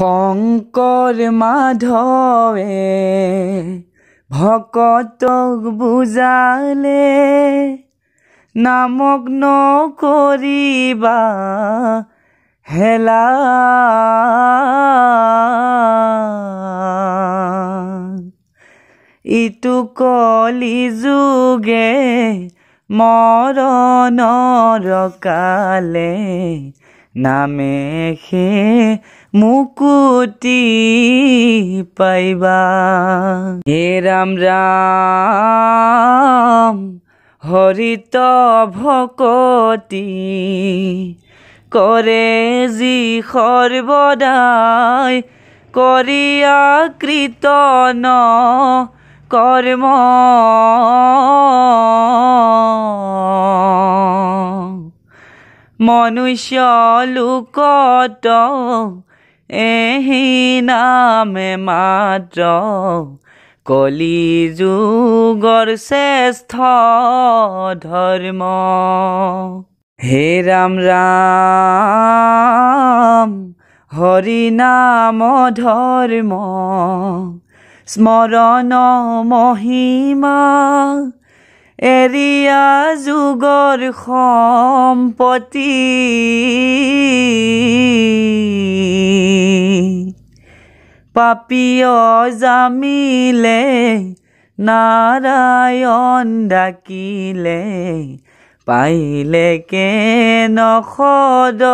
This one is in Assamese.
শংকৰ মাধৱে ভকতক বুজালে নামক নকৰিবা হেলা ইটো কলি যোগে মৰণৰ কালে নামে খে মুকুটি পাইবা হে রাম রাম হরিত ভকতি করে যি সর্বদাই করিয়া কৃতন কর্ম মনুষ্য লোকত এহি নামে মাত্ৰ কলি যুগৰ শ্ৰেষ্ঠ ধৰ্ম হে ৰাম ৰাম হৰি নাম ধৰ্ম স্মৰণ মহিমা এৰিয়া যুগৰ সম্পত্তি পাপীয় জামিলে নাৰায়ণ ডাকিলে পাইলে কেন সদগতি